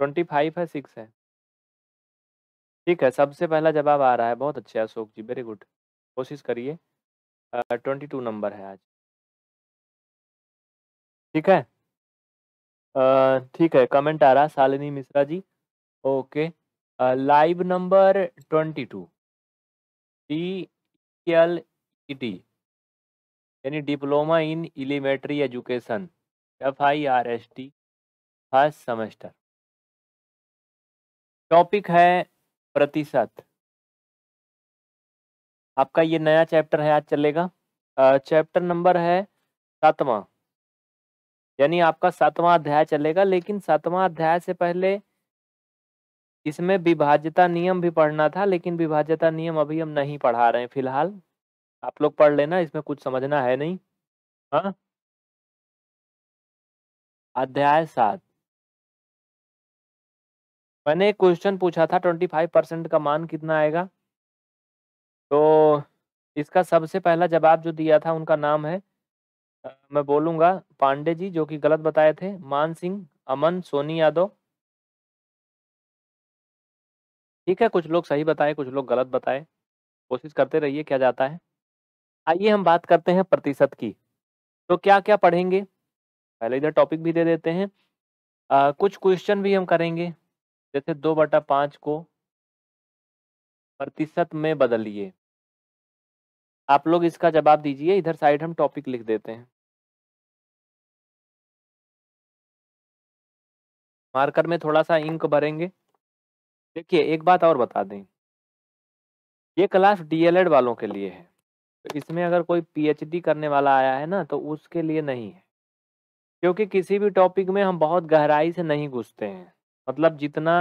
Twenty five है six है ठीक है सबसे पहला जवाब आ रहा है बहुत अच्छा अशोक जी वेरी गुड कोशिश करिए ट्वेंटी टू नंबर है आज ठीक है ठीक है कमेंट आ रहा Shalini Mishra ji okay live number twenty two D L E T यानी diploma in elementary education F I R S T first semester topic है प्रतिशत आपका ये नया चैप्टर है आज चलेगा चैप्टर नंबर है सातवां यानी आपका सातवां अध्याय चलेगा लेकिन सातवां अध्याय से पहले इसमें विभाज्यता नियम भी पढ़ना था लेकिन विभाज्यता नियम अभी हम नहीं पढ़ा रहे हैं फिलहाल आप लोग पढ़ लेना इसमें कुछ समझना है नहीं हाँ अध्याय सात मैंने एक क्वेश्चन पूछा था ट्वेंटी फाइव परसेंट का मान कितना आएगा तो इसका सबसे पहला जवाब जो दिया था उनका नाम है मैं बोलूँगा पांडे जी जो कि गलत बताए थे मान सिंह अमन सोनी यादव ठीक है कुछ लोग सही बताए कुछ लोग गलत बताए कोशिश करते रहिए क्या जाता है आइए हम बात करते हैं प्रतिशत की तो क्या क्या पढ़ेंगे पहले इधर टॉपिक भी दे देते हैं आ, कुछ क्वेश्चन भी हम करेंगे जैसे दो बटा पाँच को प्रतिशत में बदलिए आप लोग इसका जवाब दीजिए इधर साइड हम टॉपिक लिख देते हैं मार्कर में थोड़ा सा इंक भरेंगे देखिए एक बात और बता दें ये क्लास डीएलएड वालों के लिए है तो इसमें अगर कोई पीएचडी करने वाला आया है ना तो उसके लिए नहीं है क्योंकि किसी भी टॉपिक में हम बहुत गहराई से नहीं घुसते हैं मतलब जितना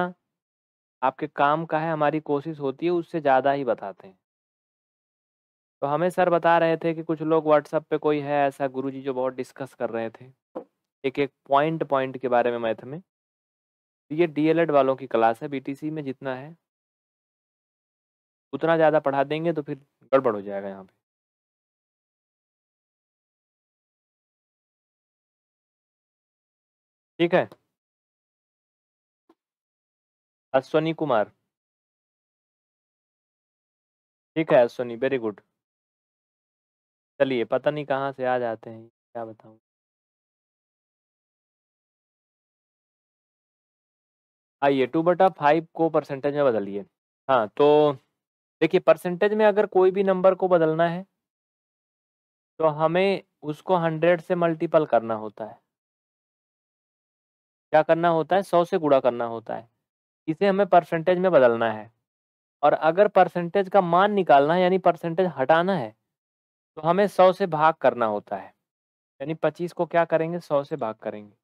आपके काम का है, हमारी कोशिश होती है, उससे ज़्यादा ही बताते हैं। तो हमें सर बता रहे थे कि कुछ लोग व्हाट्सएप पे कोई है ऐसा गुरुजी जो बहुत डिस्कस कर रहे थे, एक-एक पॉइंट-पॉइंट के बारे में मैथ में। तो ये डीएलएड वालों की क्लास है, बीटीसी में जितना है उतना ज़्यादा पढ़ा देंगे तो फिर गड़बड़ हो जाएगा यहाँ पे। ठीक है? अश्वनी कुमार ठीक है अश्वनी वेरी गुड चलिए पता नहीं कहाँ से आ जाते हैं क्या बताऊं आइए टू बटा फाइव को परसेंटेज में बदलिए हाँ तो देखिए परसेंटेज में अगर कोई भी नंबर को बदलना है तो हमें उसको हंड्रेड से मल्टीपल करना होता है क्या करना होता है सौ से गुड़ा करना होता है इसे हमें परसेंटेज में बदलना है और अगर परसेंटेज का मान निकालना है यानी परसेंटेज हटाना है तो हमें सौ से भाग करना होता है यानी पच्चीस को क्या करेंगे सौ से भाग करेंगे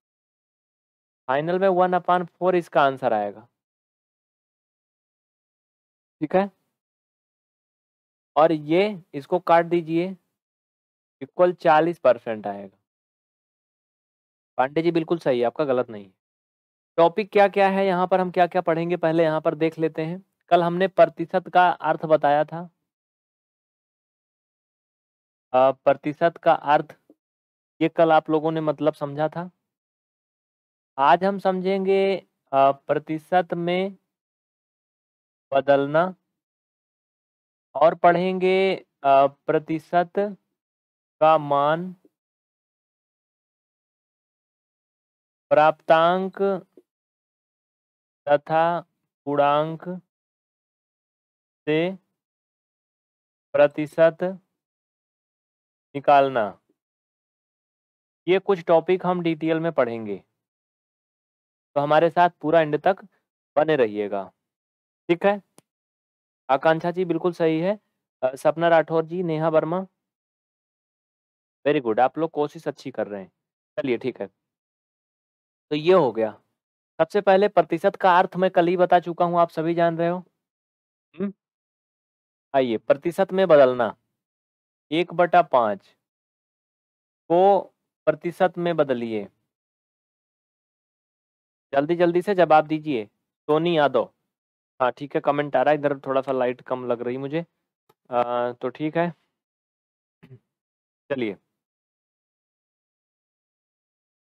फाइनल में वन अपान फोर इसका आंसर आएगा ठीक है और ये इसको काट दीजिए इक्वल चालीस परसेंट आएगा पांडे जी बिल्कुल सही है आपका गलत नहीं है टॉपिक क्या क्या है यहाँ पर हम क्या क्या पढ़ेंगे पहले यहाँ पर देख लेते हैं कल हमने प्रतिशत का अर्थ बताया था प्रतिशत का अर्थ ये कल आप लोगों ने मतलब समझा था आज हम समझेंगे प्रतिशत में बदलना और पढ़ेंगे प्रतिशत का मान प्राप्तांक तथा पूर्णांक से प्रतिशत निकालना ये कुछ टॉपिक हम डिटेल में पढ़ेंगे तो हमारे साथ पूरा एंड तक बने रहिएगा ठीक है आकांक्षा जी बिल्कुल सही है सपना राठौर जी नेहा वर्मा वेरी गुड आप लोग कोशिश अच्छी कर रहे हैं चलिए ठीक है तो ये हो गया सबसे पहले प्रतिशत का अर्थ मैं कल ही बता चुका हूँ आप सभी जान रहे हो आइए प्रतिशत में बदलना एक बटा पाँच को प्रतिशत में बदलिए जल्दी जल्दी से जवाब दीजिए सोनी यादव हाँ ठीक है कमेंट आ रहा है इधर थोड़ा सा लाइट कम लग रही मुझे आ, तो ठीक है चलिए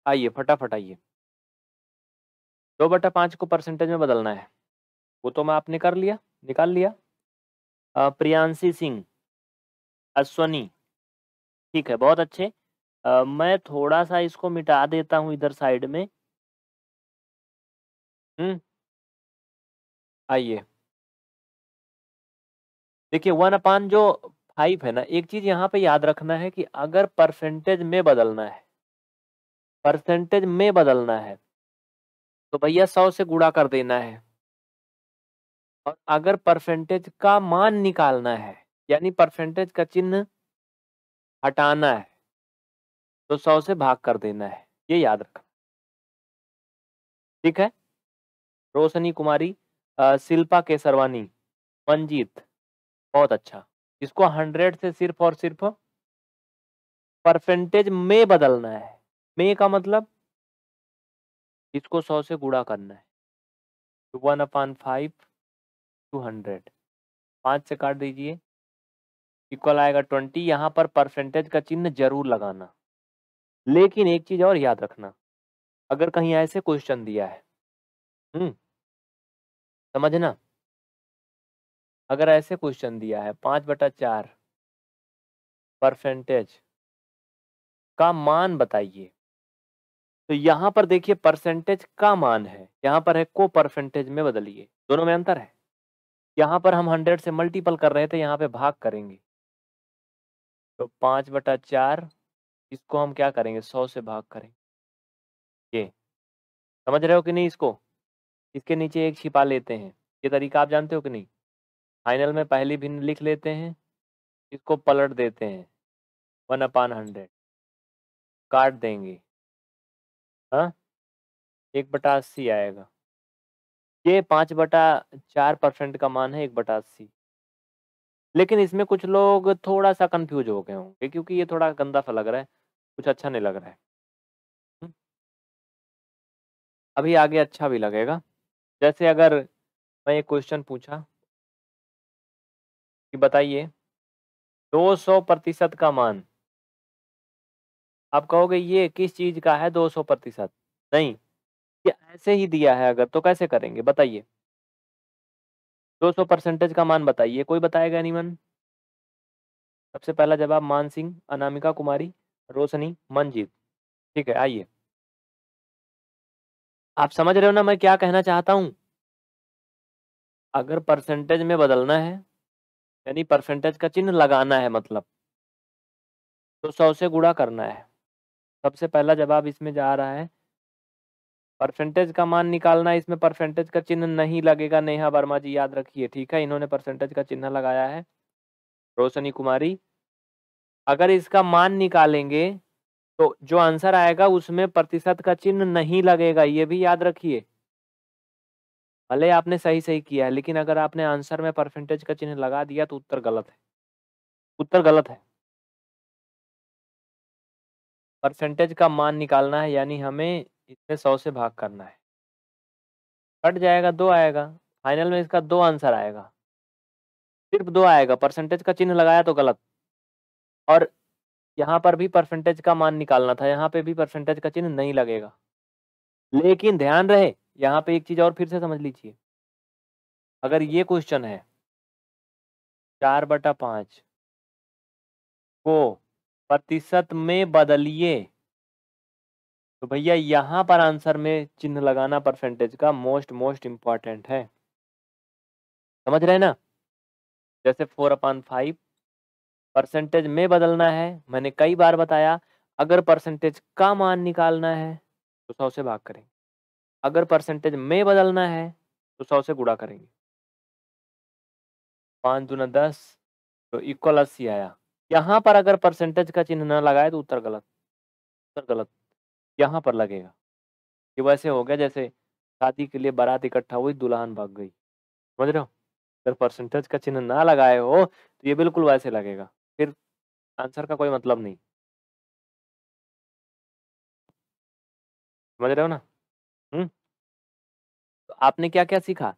आइए फटाफट आइए दो बटा पाँच को परसेंटेज में बदलना है वो तो मैं आपने कर लिया निकाल लिया प्रियांशी सिंह अश्वनी ठीक है बहुत अच्छे आ, मैं थोड़ा सा इसको मिटा देता हूँ इधर साइड में हम्म आइए देखिए वन अपान जो फाइव है ना एक चीज यहाँ पे याद रखना है कि अगर परसेंटेज में बदलना है परसेंटेज में बदलना है तो भैया सौ से गुड़ा कर देना है और अगर परसेंटेज का मान निकालना है यानी परसेंटेज का चिन्ह हटाना है तो सौ से भाग कर देना है ये याद रखना ठीक है रोशनी कुमारी शिल्पा केसरवानी मंजीत बहुत अच्छा इसको हंड्रेड से सिर्फ और सिर्फ परसेंटेज में बदलना है में का मतलब इसको सौ से गुणा करना है तो one upon five two hundred पाँच से काट दीजिए इक्वल आएगा ट्वेंटी यहाँ पर परसेंटेज का चिन्ह जरूर लगाना लेकिन एक चीज़ और याद रखना अगर कहीं ऐसे क्वेश्चन दिया है हम्म समझना अगर ऐसे क्वेश्चन दिया है पाँच बटा चार परसेंटेज का मान बताइए तो यहाँ पर देखिए परसेंटेज का मान है यहाँ पर है को परसेंटेज में बदलिए दोनों में अंतर है यहाँ पर हम हंड्रेड से मल्टीपल कर रहे थे यहाँ पे भाग करेंगे तो पाँच बटा चार इसको हम क्या करेंगे सौ से भाग करेंगे ये समझ रहे हो कि नहीं इसको इसके नीचे एक छिपा लेते हैं ये तरीका आप जानते हो कि नहीं फाइनल में पहली भिन्न लिख लेते हैं इसको पलट देते हैं वन अपान हंड्रेड काट देंगे हाँ एक बटा अस्सी आएगा ये पाँच बटा चार परसेंट का मान है एक बटा अस्सी लेकिन इसमें कुछ लोग थोड़ा सा कंफ्यूज हो गए होंगे क्योंकि ये थोड़ा गंदा सा लग रहा है कुछ अच्छा नहीं लग रहा है हम्म। अभी आगे अच्छा भी लगेगा जैसे अगर मैं ये क्वेश्चन पूछा कि बताइए 200 प्रतिशत का मान आप कहोगे ये किस चीज का है 200 प्रतिशत नहीं ये ऐसे ही दिया है अगर तो कैसे करेंगे बताइए 200 परसेंटेज का मान बताइए कोई बताएगा नहीं मन सबसे पहला जवाब मान सिंह अनामिका कुमारी रोशनी मनजीत ठीक है आइए आप समझ रहे हो ना मैं क्या कहना चाहता हूं अगर परसेंटेज में बदलना है यानी परसेंटेज का चिन्ह लगाना है मतलब तो सौ से गुड़ा करना है सबसे पहला जवाब इसमें जा रहा है परसेंटेज का मान निकालना है इसमें परसेंटेज का चिन्ह नहीं लगेगा नेहा वर्मा जी याद रखिए ठीक है इन्होंने परसेंटेज का चिन्ह लगाया है रोशनी कुमारी अगर इसका मान निकालेंगे तो जो आंसर आएगा उसमें प्रतिशत का चिन्ह नहीं लगेगा ये भी याद रखिए भले आपने सही सही किया है लेकिन अगर आपने आंसर में परसेंटेज का चिन्ह लगा दिया तो उत्तर गलत है उत्तर गलत है परसेंटेज का मान निकालना है यानी हमें इसमें सौ से भाग करना है कट जाएगा दो आएगा फाइनल में इसका दो आंसर आएगा सिर्फ दो आएगा परसेंटेज का चिन्ह लगाया तो गलत और यहाँ पर भी परसेंटेज का मान निकालना था यहाँ पे भी परसेंटेज का चिन्ह नहीं लगेगा लेकिन ध्यान रहे यहाँ पे एक चीज़ और फिर से समझ लीजिए अगर ये क्वेश्चन है चार बटा पाँच को प्रतिशत में बदलिए तो भैया यहाँ पर आंसर में चिन्ह लगाना परसेंटेज का मोस्ट मोस्ट इम्पॉर्टेंट है समझ रहे ना जैसे फोर अपॉन फाइव परसेंटेज में बदलना है मैंने कई बार बताया अगर परसेंटेज का मान निकालना है तो सौ से भाग करेंगे अगर परसेंटेज में बदलना है तो सौ से गुड़ा करेंगे पाँच दूना दस तो इक्वल अस्सी आया यहाँ पर अगर परसेंटेज का चिन्ह ना लगाए तो उत्तर गलत उत्तर गलत यहाँ पर लगेगा ये वैसे हो गया जैसे शादी के लिए बारात इकट्ठा हुई दुल्हन भाग गई समझ रहे हो अगर परसेंटेज का चिन्ह ना लगाए हो तो ये बिल्कुल वैसे लगेगा फिर आंसर का कोई मतलब नहीं समझ रहे हो ना हम्म तो आपने क्या क्या सीखा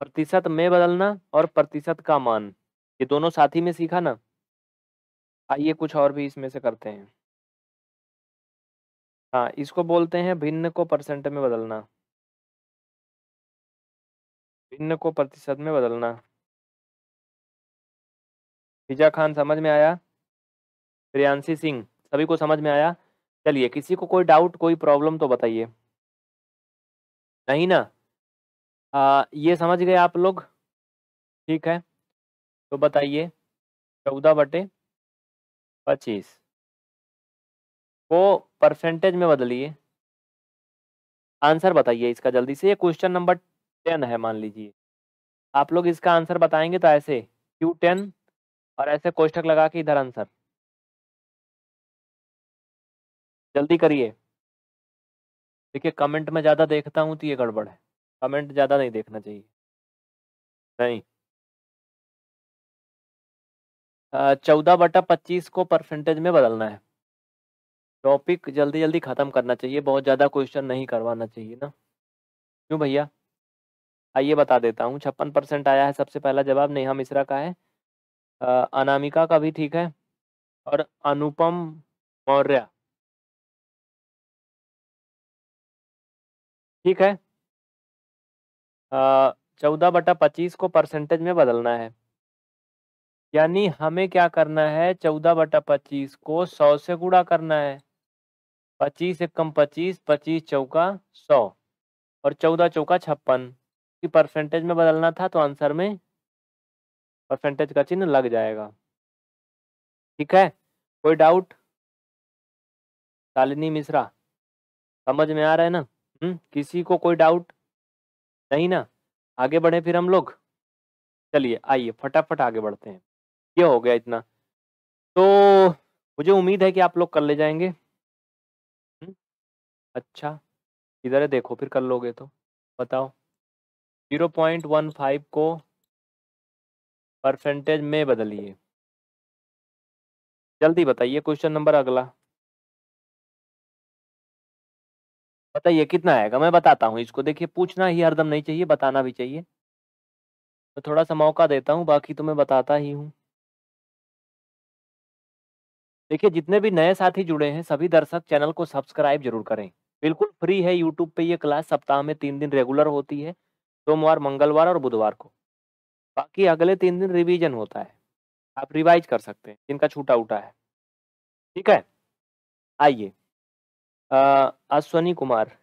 प्रतिशत में बदलना और प्रतिशत का मान ये दोनों साथी में सीखा ना आइए कुछ और भी इसमें से करते हैं हाँ इसको बोलते हैं भिन्न को परसेंट में बदलना भिन्न को प्रतिशत में बदलना फिजा खान समझ में आया प्रियांशी सिंह सभी को समझ में आया चलिए किसी को कोई डाउट कोई प्रॉब्लम तो बताइए नहीं ना आ, ये समझ गए आप लोग ठीक है तो बताइए चौदह बटे पच्चीस को परसेंटेज में बदलिए आंसर बताइए इसका जल्दी से ये क्वेश्चन नंबर टेन है मान लीजिए आप लोग इसका आंसर बताएंगे तो ऐसे क्यू टेन और ऐसे कोष्ठक लगा के इधर आंसर जल्दी करिए देखिए कमेंट में ज़्यादा देखता हूँ तो ये गड़बड़ है कमेंट ज़्यादा नहीं देखना चाहिए नहीं चौदह बटा पच्चीस को परसेंटेज में बदलना है टॉपिक जल्दी जल्दी ख़त्म करना चाहिए बहुत ज़्यादा क्वेश्चन नहीं करवाना चाहिए ना क्यों भैया आइए बता देता हूँ छप्पन परसेंट आया है सबसे पहला जवाब नेहा मिश्रा का है आ, अनामिका का भी ठीक है और अनुपम मौर्य ठीक है चौदह बटा पच्चीस को परसेंटेज में बदलना है यानी हमें क्या करना है चौदह बटा पच्चीस को सौ से गुणा करना है पच्चीस एकम पच्चीस पच्चीस चौका सौ और चौदह चौका छप्पन की परसेंटेज में बदलना था तो आंसर में परसेंटेज का चिन्ह लग जाएगा ठीक है कोई डाउट शालिनी मिश्रा समझ में आ रहा है ना हम्म किसी को कोई डाउट नहीं ना आगे बढ़े फिर हम लोग चलिए आइए फटाफट आगे बढ़ते हैं ये हो गया इतना तो मुझे उम्मीद है कि आप लोग कर ले जाएंगे हम्म, अच्छा इधर है देखो फिर कर लोगे तो बताओ जीरो पॉइंट वन फाइव को परसेंटेज में बदलिए जल्दी बताइए क्वेश्चन नंबर अगला बताइए कितना आएगा मैं बताता हूँ इसको देखिए पूछना ही हरदम नहीं चाहिए बताना भी चाहिए मैं तो थोड़ा सा मौका देता हूँ बाकी तो मैं बताता ही हूँ देखिए जितने भी नए साथी जुड़े हैं सभी दर्शक चैनल को सब्सक्राइब जरूर करें बिल्कुल फ्री है यूट्यूब पे ये क्लास सप्ताह में तीन दिन रेगुलर होती है सोमवार मंगलवार और बुधवार को बाकी अगले तीन दिन रिवीजन होता है आप रिवाइज कर सकते हैं जिनका छूटा उठा है ठीक है आइए अश्वनी कुमार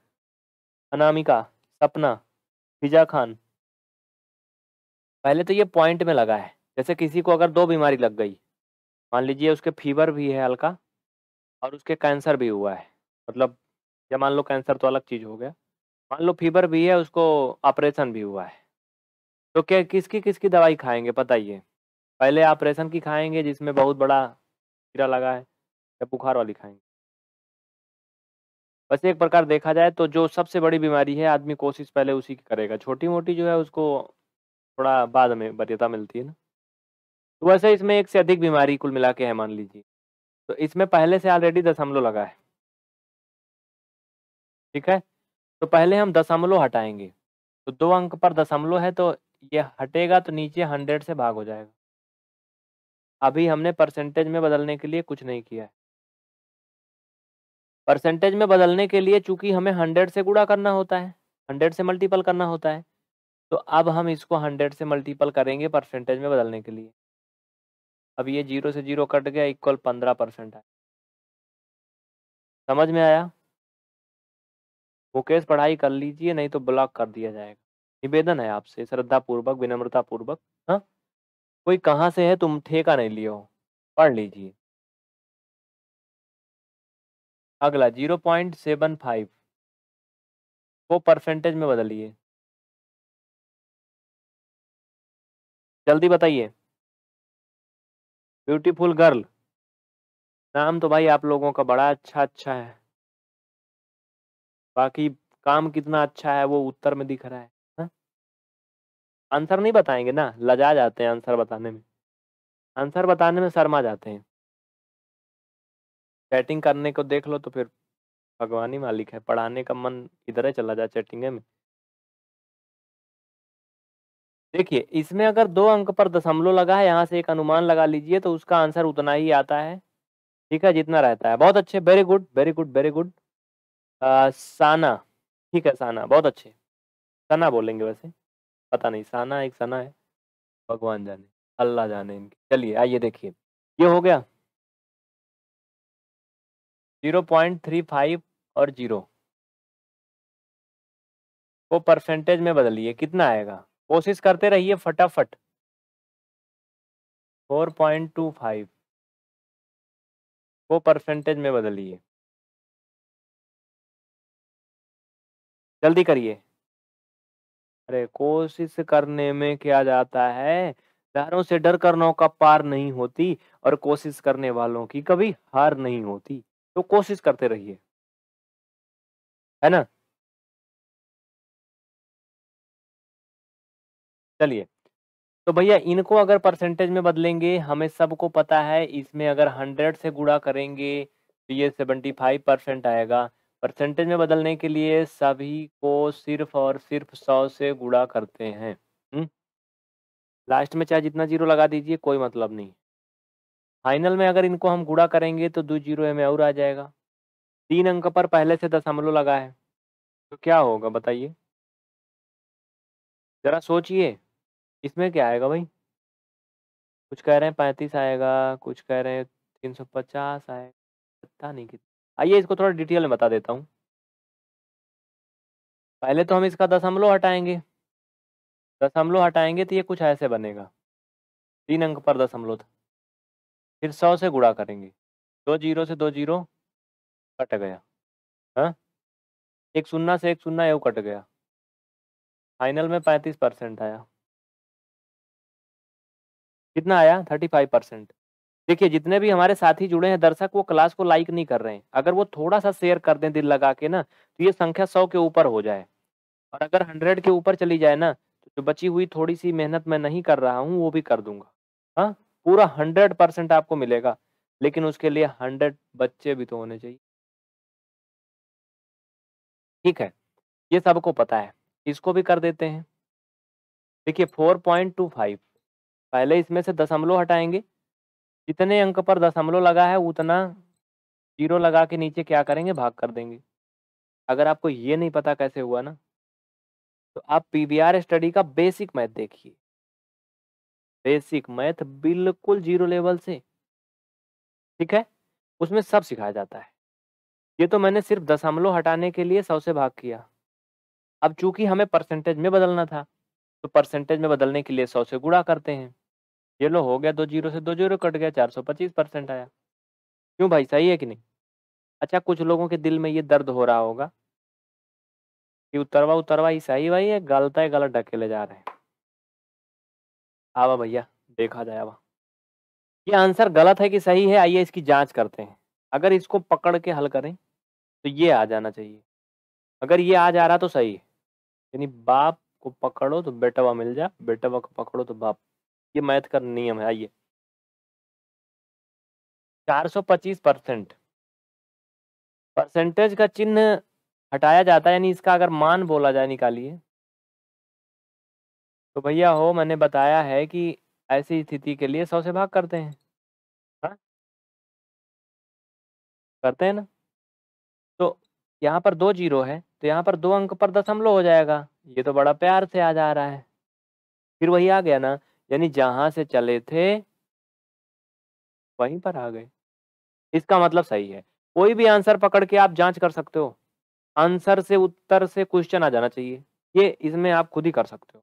अनामिका सपना फिजा खान पहले तो ये पॉइंट में लगा है जैसे किसी को अगर दो बीमारी लग गई मान लीजिए उसके फीवर भी है हल्का और उसके कैंसर भी हुआ है मतलब जब मान लो कैंसर तो अलग चीज़ हो गया मान लो फीवर भी है उसको ऑपरेशन भी हुआ है तो क्या किसकी किसकी दवाई खाएंगे बताइए पहले ऑपरेशन की खाएंगे जिसमें बहुत बड़ा कीड़ा लगा है या बुखार वाली खाएंगे वैसे एक प्रकार देखा जाए तो जो सबसे बड़ी बीमारी है आदमी कोशिश पहले उसी की करेगा छोटी मोटी जो है उसको थोड़ा बाद में वरीयता मिलती है ना तो वैसे इसमें एक से अधिक बीमारी कुल मिला के है मान लीजिए तो इसमें पहले से ऑलरेडी दशमलव लगा है ठीक है तो पहले हम दशमलव हटाएंगे तो दो अंक पर दशमलव है तो ये हटेगा तो नीचे हंड्रेड से भाग हो जाएगा अभी हमने परसेंटेज में बदलने के लिए कुछ नहीं किया है परसेंटेज में बदलने के लिए चूंकि हमें हंड्रेड से गुड़ा करना होता है हंड्रेड से मल्टीपल करना होता है तो अब हम इसको हंड्रेड से मल्टीपल करेंगे परसेंटेज में बदलने के लिए अब ये जीरो से जीरो कट गया इक्वल पंद्रह परसेंट है समझ में आया मुकेश पढ़ाई कर लीजिए नहीं तो ब्लॉक कर दिया जाएगा निवेदन है आपसे श्रद्धापूर्वक विनम्रतापूर्वक हाँ कोई कहाँ से है तुम ठेका नहीं लियो पढ़ लीजिए अगला जीरो पॉइंट सेवन फाइव को परसेंटेज में बदलिए जल्दी बताइए ब्यूटीफुल गर्ल नाम तो भाई आप लोगों का बड़ा अच्छा अच्छा है बाकी काम कितना अच्छा है वो उत्तर में दिख रहा है आंसर नहीं बताएंगे ना लजा जाते हैं आंसर बताने में आंसर बताने में शर्मा जाते हैं चैटिंग करने को देख लो तो फिर भगवान ही मालिक है पढ़ाने का मन इधर है चला जाए चैटिंग में देखिए इसमें अगर दो अंक पर दशमलव लगा है यहाँ से एक अनुमान लगा लीजिए तो उसका आंसर उतना ही आता है ठीक है जितना रहता है बहुत अच्छे very good very good very good Sana ठीक है साना बहुत अच्छे सना बोलेंगे वैसे पता नहीं साना एक सना है भगवान जाने अल्लाह जाने इनके चलिए आइए देखिए ये हो गया जीरो पॉइंट थ्री फाइव और जीरो को परसेंटेज में बदलिए कितना आएगा कोशिश करते रहिए फटाफट फोर पॉइंट टू फाइव को परसेंटेज में बदलिए जल्दी करिए अरे कोशिश करने में क्या जाता है लहरों से डर कर नौका पार नहीं होती और कोशिश करने वालों की कभी हार नहीं होती तो कोशिश करते रहिए है ना चलिए तो भैया इनको अगर परसेंटेज में बदलेंगे हमें सबको पता है इसमें अगर हंड्रेड से गुड़ा करेंगे तो ये सेवेंटी फाइव परसेंट आएगा परसेंटेज में बदलने के लिए सभी को सिर्फ और सिर्फ सौ से गुड़ा करते हैं लास्ट में चाहे जितना जीरो लगा दीजिए कोई मतलब नहीं फाइनल में अगर इनको हम गुड़ा करेंगे तो दो जीरो में और आ जाएगा तीन अंक पर पहले से दशमलव लगा है तो क्या होगा बताइए ज़रा सोचिए इसमें क्या आएगा भाई कुछ कह रहे हैं पैंतीस आएगा कुछ कह रहे हैं तीन सौ पचास आएगा पता नहीं कितना आइए इसको थोड़ा डिटेल में बता देता हूँ पहले तो हम इसका दशमलव हटाएंगे दशमलव हटाएंगे तो ये कुछ ऐसे बनेगा तीन अंक पर दशमलव था फिर सौ से गुड़ा करेंगे दो जीरो से दो जीरो कट गया हाँ एक सुन्ना से एक शून्य एवं कट गया फाइनल में पैंतीस परसेंट आया कितना आया थर्टी फाइव परसेंट देखिए जितने भी हमारे साथी जुड़े हैं दर्शक वो क्लास को लाइक नहीं कर रहे हैं अगर वो थोड़ा सा शेयर कर दें दिल लगा के ना तो ये संख्या सौ के ऊपर हो जाए और अगर हंड्रेड के ऊपर चली जाए ना तो जो बची हुई थोड़ी सी मेहनत मैं नहीं कर रहा हूँ वो भी कर दूंगा हाँ पूरा हंड्रेड परसेंट आपको मिलेगा लेकिन उसके लिए हंड्रेड बच्चे भी तो होने चाहिए ठीक है ये सबको पता है इसको भी कर देते हैं देखिए फोर पॉइंट टू फाइव पहले इसमें से दशमलव हटाएंगे जितने अंक पर दशमलव लगा है उतना जीरो लगा के नीचे क्या करेंगे भाग कर देंगे अगर आपको ये नहीं पता कैसे हुआ ना तो आप पीवीआर स्टडी का बेसिक मैथ देखिए बेसिक मैथ बिल्कुल जीरो लेवल से ठीक है उसमें सब सिखाया जाता है ये तो मैंने सिर्फ दशमलव हटाने के लिए सौ से भाग किया अब चूंकि हमें परसेंटेज में बदलना था तो परसेंटेज में बदलने के लिए सौ से गुड़ा करते हैं ये लो हो गया दो जीरो से दो जीरो कट गया चार सौ पच्चीस परसेंट आया क्यों भाई सही है कि नहीं अच्छा कुछ लोगों के दिल में ये दर्द हो रहा होगा कि उतरवा उतरवा ही सही भाई है गलत है गलत ढकेले जा रहे हैं आवा भैया देखा जाए आवा ये आंसर गलत है कि सही है आइए इसकी जाँच करते हैं अगर इसको पकड़ के हल करें तो ये आ जाना चाहिए अगर ये आ जा रहा तो सही है यानी बाप को पकड़ो तो बेटवा मिल जा बेटवा को पकड़ो तो बाप ये मैथ का नियम है आइए 425 परसेंट परसेंटेज का चिन्ह हटाया जाता है यानी इसका अगर मान बोला जाए निकालिए तो भैया हो मैंने बताया है कि ऐसी स्थिति के लिए सौ से भाग करते हैं हा? करते हैं ना तो यहाँ पर दो जीरो है तो यहाँ पर दो अंक पर दशमलव हो जाएगा ये तो बड़ा प्यार से आ जा रहा है फिर वही आ गया ना यानी जहां से चले थे वहीं पर आ गए इसका मतलब सही है कोई भी आंसर पकड़ के आप जांच कर सकते हो आंसर से उत्तर से क्वेश्चन आ जाना चाहिए ये इसमें आप खुद ही कर सकते हो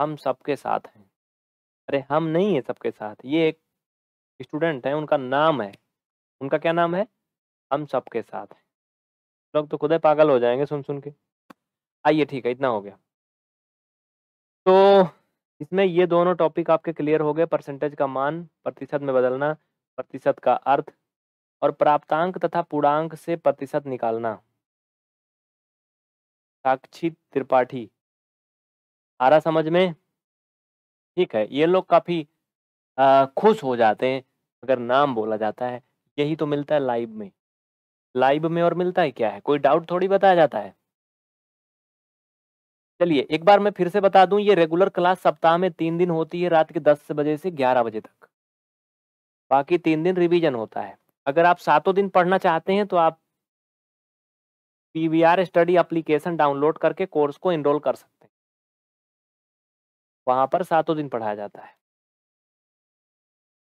हम सबके साथ हैं अरे हम नहीं है सबके साथ ये एक स्टूडेंट है उनका नाम है उनका क्या नाम है हम सबके साथ है लोग तो खुद पागल हो जाएंगे सुन सुन के आइए ठीक है इतना हो गया तो इसमें ये दोनों टॉपिक आपके क्लियर हो गए परसेंटेज का मान प्रतिशत में बदलना प्रतिशत का अर्थ और प्राप्तांक तथा पूर्णांक से प्रतिशत निकालना साक्षी त्रिपाठी आ रहा समझ में ठीक है ये लोग काफी खुश हो जाते हैं अगर नाम बोला जाता है यही तो मिलता है लाइव में लाइव में और मिलता है क्या है कोई डाउट थोड़ी बताया जाता है चलिए एक बार मैं फिर से बता दूं ये रेगुलर क्लास सप्ताह में तीन दिन होती है रात के दस बजे से ग्यारह बजे तक बाकी तीन दिन रिवीजन होता है अगर आप सातों दिन पढ़ना चाहते हैं तो आप P V R study application download करके कोर्स को इनरोल कर सकते हैं वहां पर सातों दिन पढ़ाया जाता है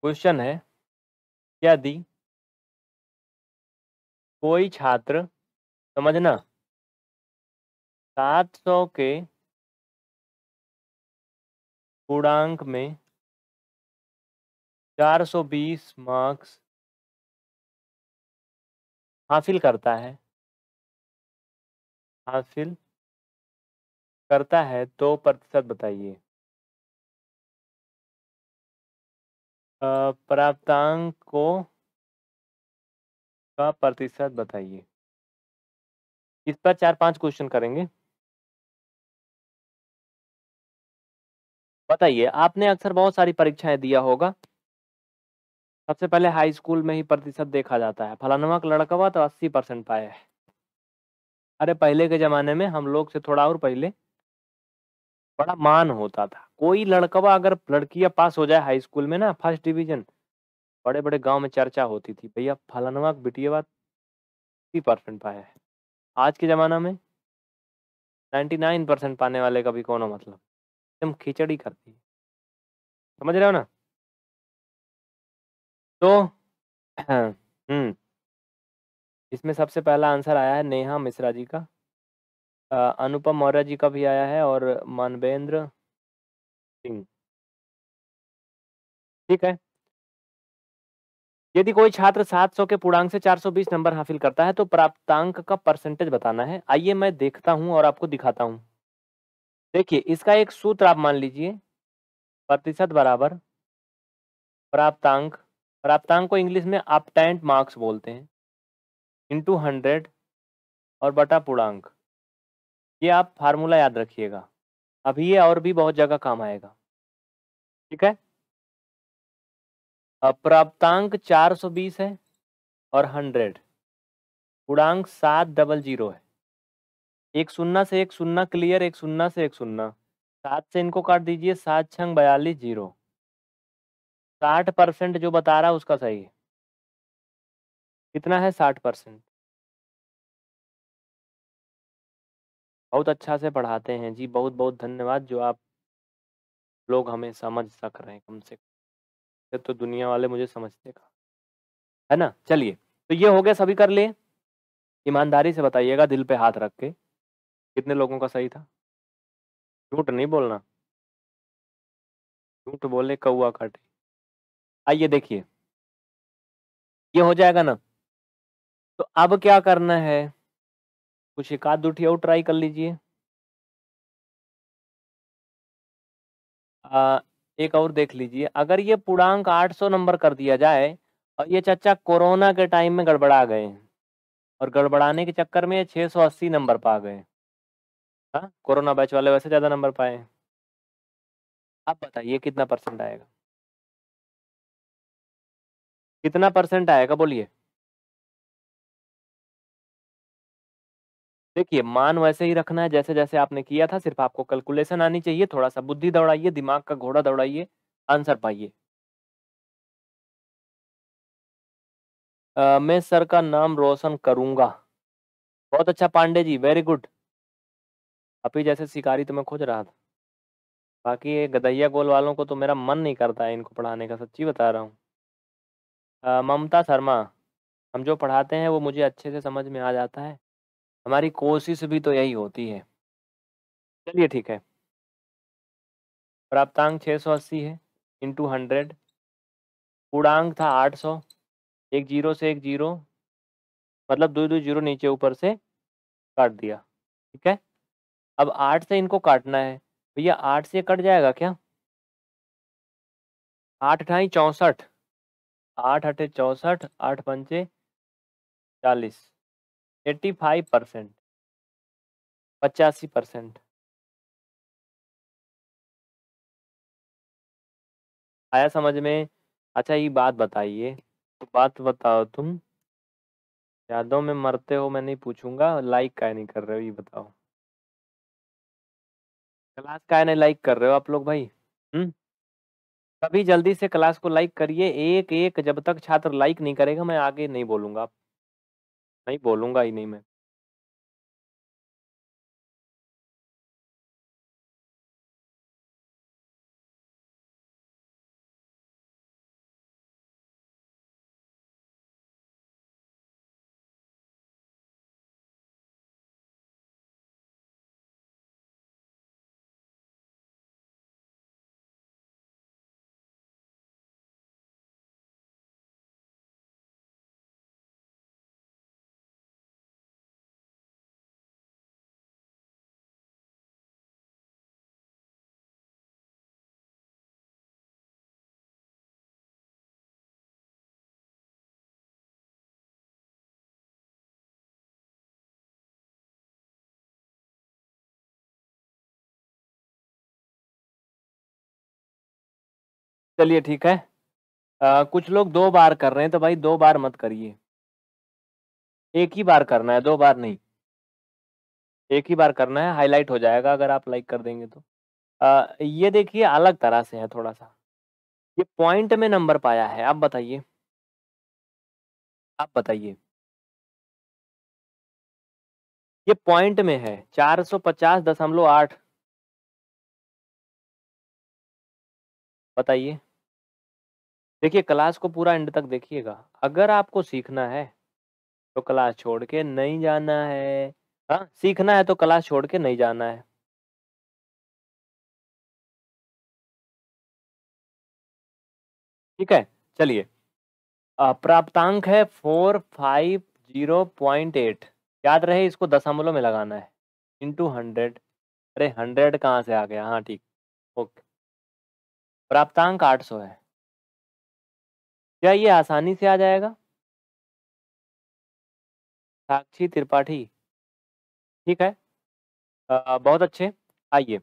क्वेश्चन है यदि कोई छात्र समझना सात सौ के पूर्णांक में 420 मार्क्स हासिल करता है हासिल करता है तो प्रतिशत बताइए प्राप्तांक को का प्रतिशत बताइए इस पर चार पांच क्वेश्चन करेंगे बताइए आपने अक्सर बहुत सारी परीक्षाएं दिया होगा सबसे पहले हाई स्कूल में ही प्रतिशत देखा जाता है फलानवा का लड़का हुआ तो अस्सी परसेंट पाया है अरे पहले के ज़माने में हम लोग से थोड़ा और पहले बड़ा मान होता था कोई लड़कवा अगर लड़कियां पास हो जाए हाई स्कूल में ना फर्स्ट डिवीजन बड़े-बड़े गाँव में चर्चा होती थी भैया फलनवा के परसेंट पाया है। आज के ज़माना में नाइन्टी नाइन परसेंट पाने वाले का भी कोनो मतलब एकदम खिचड़ी करती है। समझ रहे हो ना? तो हम्म इसमें सबसे पहला आंसर आया है नेहा मिश्रा जी का। अनुपम मौर्य जी का भी आया है और मानवेंद्र सिंह। ठीक है। यदि कोई छात्र 700 के पूर्णांक से 420 नंबर हासिल करता है तो प्राप्तांक का परसेंटेज बताना है आइए मैं देखता हूं और आपको दिखाता हूं देखिए इसका एक सूत्र आप मान लीजिए प्रतिशत बराबर प्राप्तांक प्राप्तांक को इंग्लिश में अपटेंट मार्क्स बोलते हैं इंटू हंड्रेड और बटा पूर्णांक ये आप फार्मूला याद रखिएगा अभी ये और भी बहुत जगह काम आएगा ठीक है प्राप्तांक 420 है और 100 उड़ांक सात डबल जीरो है एक सुन्ना से एक शून्ना क्लियर एक शून्ना से एक शून्ना सात से इनको काट दीजिए सात छंग बयालीस जीरो साठ परसेंट जो बता रहा है उसका सही है कितना है साठ परसेंट बहुत अच्छा से पढ़ाते हैं जी बहुत बहुत धन्यवाद जो आप लोग हमें समझ सक रहे हैं कम से कम फिर तो दुनिया वाले मुझे समझते का है ना चलिए तो ये हो गया सभी कर लिए ईमानदारी से बताइएगा दिल पे हाथ रख के कितने लोगों का सही था झूठ नहीं बोलना झूठ बोले कौआ काटे आइए देखिए ये हो जाएगा ना तो अब क्या करना है कुछ एक आध और ट्राई कर लीजिए एक और देख लीजिए अगर ये पूर्णांक 800 नंबर कर दिया जाए और ये चचा कोरोना के टाइम में गड़बड़ा गए और गड़बड़ाने के चक्कर में ये 680 नंबर पा गए हाँ कोरोना बैच वाले वैसे ज़्यादा नंबर पाए आप बताइए कितना परसेंट आएगा कितना परसेंट आएगा बोलिए देखिए मान वैसे ही रखना है जैसे जैसे आपने किया था सिर्फ आपको कैलकुलेशन आनी चाहिए थोड़ा सा बुद्धि दौड़ाइए दिमाग का घोड़ा दौड़ाइए आंसर पाइए मैं सर का नाम रोशन करूंगा बहुत अच्छा पांडे जी वेरी गुड अभी जैसे शिकारी तो मैं खोज रहा था बाकी ये गदैया गोल वालों को तो मेरा मन नहीं करता है इनको पढ़ाने का सच्ची बता रहा हूँ ममता शर्मा हम जो पढ़ाते हैं वो मुझे अच्छे से समझ में आ जाता है हमारी कोशिश भी तो यही होती है चलिए ठीक है प्राप्तांक 680 है इंटू हंड्रेड पूर्णांक था 800 एक जीरो से एक जीरो मतलब दो दो जीरो नीचे ऊपर से काट दिया ठीक है अब आठ से इनको काटना है भैया आठ से कट जाएगा क्या आठ अठाई चौंसठ आठ अठे चौंसठ आठ पंचे चालीस एट्टी फाइव परसेंट पचासी परसेंट आया समझ में अच्छा ये बात बताइए तो बात बताओ तुम यादों में मरते हो मैं नहीं पूछूंगा लाइक का नहीं कर रहे हो ये बताओ क्लास का नहीं लाइक कर रहे हो आप लोग भाई हम्म कभी जल्दी से क्लास को लाइक करिए एक एक जब तक छात्र लाइक नहीं करेगा मैं आगे नहीं बोलूंगा नहीं, बोलूँगा ही नहीं मैं। चलिए ठीक है आ, कुछ लोग दो बार कर रहे हैं तो भाई दो बार मत करिए एक ही बार करना है दो बार नहीं एक ही बार करना है हाईलाइट हो जाएगा अगर आप लाइक कर देंगे तो आ, ये देखिए अलग तरह से है थोड़ा सा ये पॉइंट में नंबर पाया है आप बताइए आप बताइए ये पॉइंट में है चार सौ पचास दशमलव आठ बताइए देखिए क्लास को पूरा एंड तक देखिएगा अगर आपको सीखना है तो क्लास छोड़ के नहीं जाना है हाँ सीखना है तो क्लास छोड़ के नहीं जाना है ठीक है चलिए प्राप्तांक है four five zero point eight याद रहे इसको दशमलव में लगाना है इंटू हंड्रेड अरे हंड्रेड कहाँ से आ गया हाँ ठीक ओके प्राप्तांक आठ सौ है क्या ये आसानी से आ जाएगा साक्षी त्रिपाठी ठीक है आ, बहुत अच्छे आइए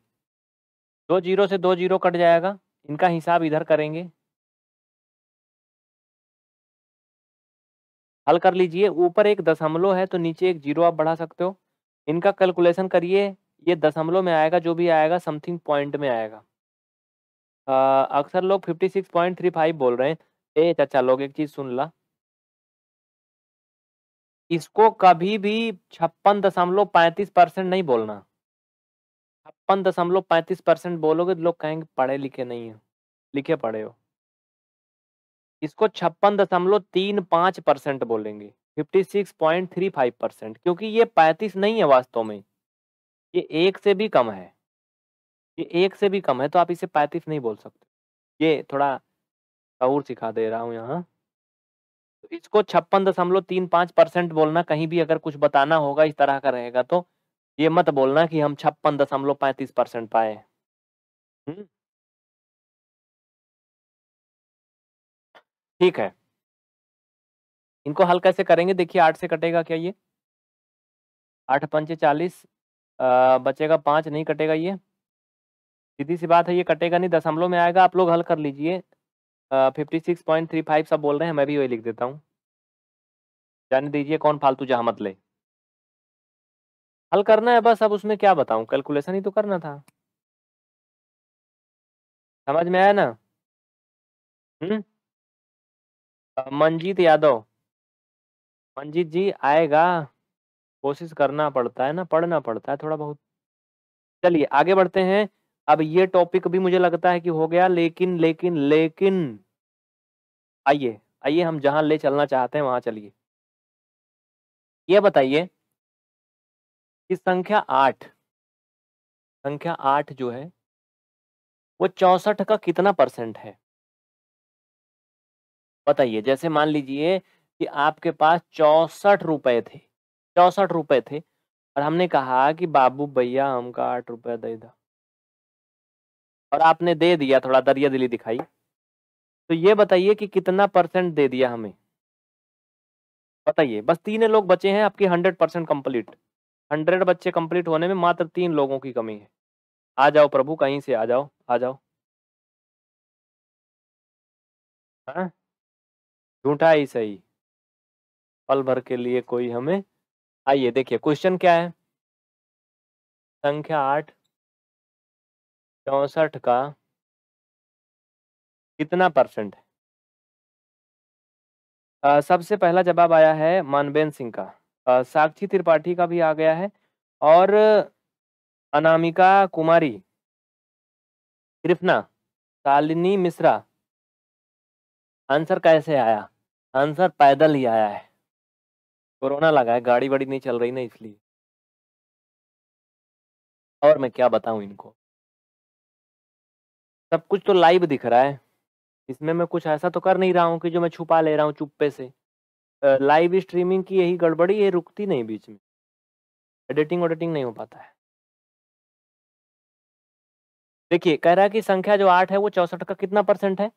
दो जीरो से दो जीरो कट जाएगा इनका हिसाब इधर करेंगे हल कर लीजिए ऊपर एक दशमलव है तो नीचे एक जीरो आप बढ़ा सकते हो इनका कैलकुलेशन करिए ये दशमलव में आएगा जो भी आएगा समथिंग पॉइंट में आएगा अक्सर लोग fifty six point three five बोल रहे हैं ए चाचा लोग एक चीज सुन ला इसको कभी भी छप्पन दशमलव पैंतीस परसेंट नहीं बोलना छप्पन दशमलव पैंतीस परसेंट बोलोगे तो लोग कहेंगे पढ़े लिखे नहीं हो लिखे पढ़े हो इसको छप्पन दशमलव तीन पाँच परसेंट बोलेंगे fifty six point three five percent क्योंकि ये पैंतीस नहीं है वास्तव में ये एक से भी कम है ये एक से भी कम है तो आप इसे पैंतीस नहीं बोल सकते ये थोड़ा और सिखा दे रहा हूँ यहाँ तो इसको छप्पन दशमलव तीन पाँच परसेंट बोलना कहीं भी अगर कुछ बताना होगा इस तरह का रहेगा तो ये मत बोलना कि हम छप्पन दशमलव पैंतीस परसेंट पाए ठीक है इनको हल कैसे करेंगे देखिए आठ से कटेगा क्या ये आठ पंचे चालीस बचेगा पाँच नहीं कटेगा ये सीधी सी बात है ये कटेगा नहीं दशमलव में आएगा आप लोग हल कर लीजिए fifty six point three five सब बोल रहे हैं मैं भी वही लिख देता हूँ जाने दीजिए कौन फालतू मत ले हल करना है बस अब उसमें क्या बताऊँ कैलकुलेशन ही तो करना था समझ में आया ना हम्म मनजीत यादव मनजीत जी आएगा कोशिश करना पड़ता है ना पढ़ना पड़ता है थोड़ा बहुत चलिए आगे बढ़ते हैं अब ये टॉपिक भी मुझे लगता है कि हो गया लेकिन लेकिन लेकिन आइए आइए हम जहां ले चलना चाहते हैं वहां चलिए ये बताइए कि संख्या आठ संख्या आठ जो है वो चौसठ का कितना परसेंट है बताइए जैसे मान लीजिए कि आपके पास चौसठ रुपए थे चौसठ रुपए थे और हमने कहा कि बाबू भैया हमका आठ रुपया दे दा और आपने दे दिया थोड़ा दरिया दिली दिखाई तो ये बताइए कि कितना परसेंट दे दिया हमें बताइए बस तीन लोग बचे हैं आपके हंड्रेड परसेंट कम्प्लीट हंड्रेड बच्चे कंप्लीट होने में मात्र तीन लोगों की कमी है आ जाओ प्रभु कहीं से आ जाओ आ जाओ झूठा हाँ? ही सही पल भर के लिए कोई हमें आइए देखिए क्वेश्चन क्या है संख्या आठ चौसठ का कितना परसेंट सबसे पहला जवाब आया है मानबेन सिंह का आ, साक्षी त्रिपाठी का भी आ गया है और अनामिका कुमारी कृष्णा शालिनी मिश्रा आंसर कैसे आया आंसर पैदल ही आया है कोरोना लगा है गाड़ी वाड़ी नहीं चल रही ना इसलिए और मैं क्या बताऊं इनको सब कुछ तो लाइव दिख रहा है इसमें मैं कुछ ऐसा तो कर नहीं रहा हूँ कि जो मैं छुपा ले रहा हूँ चुप्पे से लाइव स्ट्रीमिंग की यही गड़बड़ी ये रुकती नहीं बीच में एडिटिंग वडिटिंग नहीं हो पाता है देखिए कह रहा है कि संख्या जो आठ है वो चौसठ का कितना परसेंट है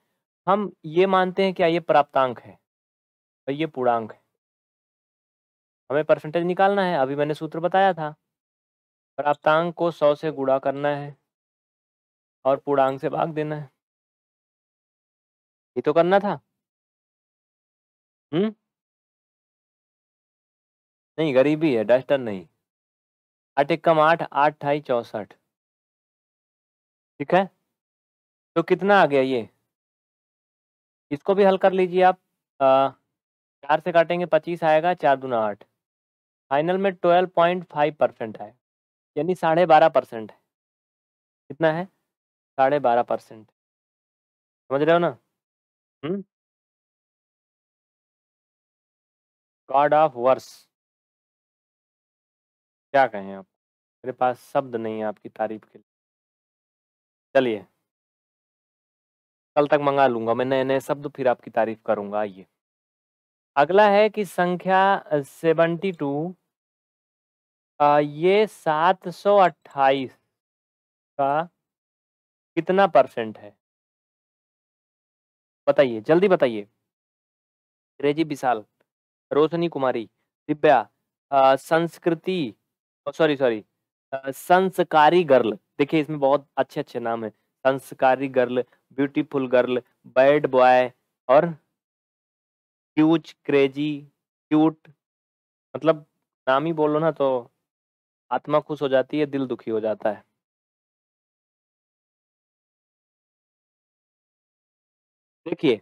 हम ये मानते हैं क्या ये प्राप्तांक है और ये पूर्णांक है हमें परसेंटेज निकालना है अभी मैंने सूत्र बताया था प्राप्तांक को सौ से गुड़ा करना है और पूर्णांग से भाग देना है ये तो करना था हम्म नहीं गरीबी है डस्टर नहीं आठ एकम आठ आठ ढाई चौसठ ठीक है तो कितना आ गया ये इसको भी हल कर लीजिए आप आ, चार से काटेंगे पच्चीस आएगा चार दूना आठ फाइनल में ट्वेल्व पॉइंट फाइव परसेंट है यानी साढ़े बारह परसेंट है कितना है साढ़े बारह परसेंट समझ रहे हो ना गॉड ऑफ वर्स क्या कहें आप मेरे पास शब्द नहीं है आपकी तारीफ के लिए चलिए कल तक मंगा लूंगा मैं नए नए शब्द फिर आपकी तारीफ करूंगा आइए अगला है कि संख्या सेवेंटी टू ये सात सौ अट्ठाईस का कितना परसेंट है बताइए जल्दी बताइए रेजी विशाल रोशनी कुमारी दिव्या संस्कृति सॉरी सॉरी संस्कारी गर्ल देखिए इसमें बहुत अच्छे अच्छे नाम है संस्कारी girl beautiful girl bad boy और क्यूच क्रेजी क्यूट मतलब नाम ही बोलो ना तो आत्मा खुश हो जाती है दिल दुखी हो जाता है देखिए